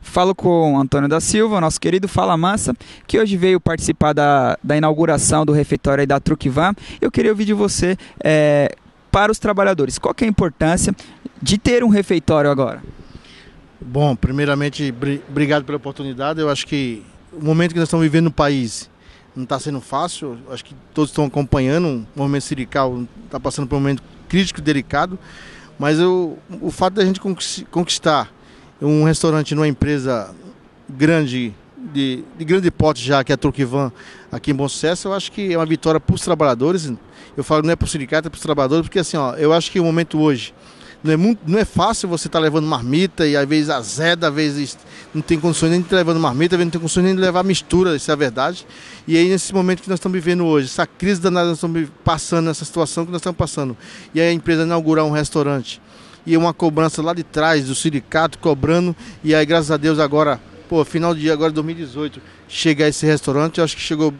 Falo com Antônio da Silva, nosso querido Fala Massa, que hoje veio participar da, da inauguração do refeitório da Truquivan. Eu queria ouvir de você, é, para os trabalhadores, qual é a importância de ter um refeitório agora? Bom, primeiramente, obrigado pela oportunidade. Eu acho que o momento que nós estamos vivendo no país não está sendo fácil. Eu acho que todos estão acompanhando. O movimento sindical está passando por um momento crítico, delicado. Mas eu, o fato da gente conquistar um restaurante numa empresa grande, de, de grande porte já, que é a Truquivan, aqui em Bom Sucesso, eu acho que é uma vitória para os trabalhadores. Eu falo não é para o sindicato, é para os trabalhadores, porque assim, ó, eu acho que o momento hoje não é, muito, não é fácil você estar tá levando marmita e às vezes azeda, às vezes não tem condições nem de tá levar marmita, às vezes não tem condições nem de levar mistura, isso é a verdade. E aí nesse momento que nós estamos vivendo hoje, essa crise danada nós estamos passando, essa situação que nós estamos passando, e aí a empresa inaugurar um restaurante e uma cobrança lá de trás do sindicato cobrando, e aí graças a Deus agora, pô, final de agora 2018, chegar esse restaurante, eu acho que chegou,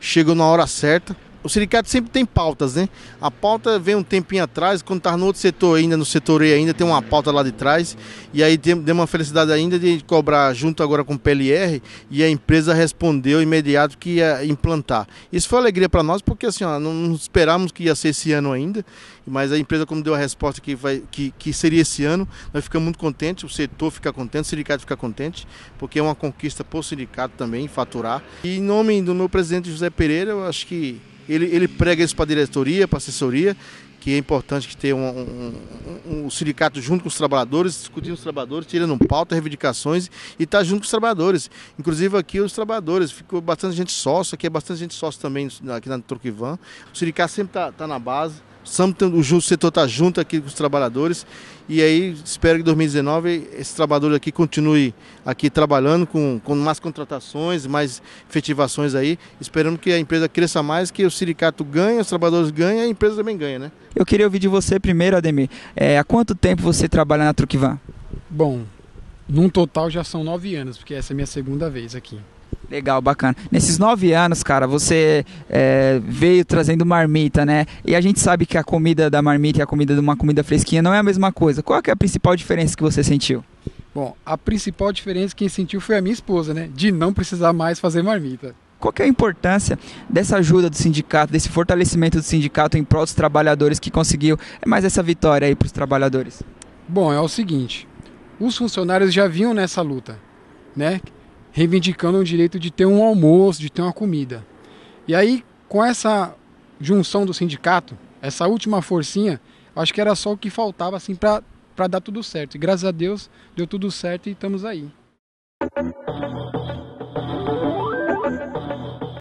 chegou na hora certa o sindicato sempre tem pautas, né? A pauta vem um tempinho atrás, quando tá no outro setor ainda, no setor E ainda, tem uma pauta lá de trás. E aí deu uma felicidade ainda de cobrar junto agora com o PLR e a empresa respondeu imediato que ia implantar. Isso foi alegria para nós, porque assim, ó, não esperávamos que ia ser esse ano ainda, mas a empresa, como deu a resposta que, vai, que, que seria esse ano, nós ficamos muito contentes, o setor fica contente, o sindicato fica contente, porque é uma conquista para o sindicato também, faturar. E em nome do meu presidente José Pereira, eu acho que ele, ele prega isso para a diretoria, para a assessoria, que é importante que tenha um, um, um, um, sindicato junto com os trabalhadores, discutindo os trabalhadores, tirando pauta, reivindicações e estar tá junto com os trabalhadores. Inclusive aqui os trabalhadores, ficou bastante gente sócio, aqui é bastante gente sócio também aqui na Troquivan. O sindicato sempre está tá na base o setor está junto aqui com os trabalhadores e aí espero que em 2019 esse trabalhador aqui continue aqui trabalhando com, com mais contratações, mais efetivações aí. Esperamos que a empresa cresça mais, que o sindicato ganhe, os trabalhadores ganhem e a empresa também ganha, né? Eu queria ouvir de você primeiro, Ademir. É, há quanto tempo você trabalha na Truquivan? Bom, num total já são nove anos, porque essa é a minha segunda vez aqui. Legal, bacana. Nesses nove anos, cara, você é, veio trazendo marmita, né? E a gente sabe que a comida da marmita e a comida de uma comida fresquinha não é a mesma coisa. Qual é a principal diferença que você sentiu? Bom, a principal diferença que sentiu foi a minha esposa, né? De não precisar mais fazer marmita. Qual é a importância dessa ajuda do sindicato, desse fortalecimento do sindicato em prol dos trabalhadores que conseguiu é mais essa vitória aí para os trabalhadores? Bom, é o seguinte: os funcionários já vinham nessa luta, né? reivindicando o direito de ter um almoço, de ter uma comida. E aí, com essa junção do sindicato, essa última forcinha, acho que era só o que faltava assim para dar tudo certo. E graças a Deus deu tudo certo e estamos aí.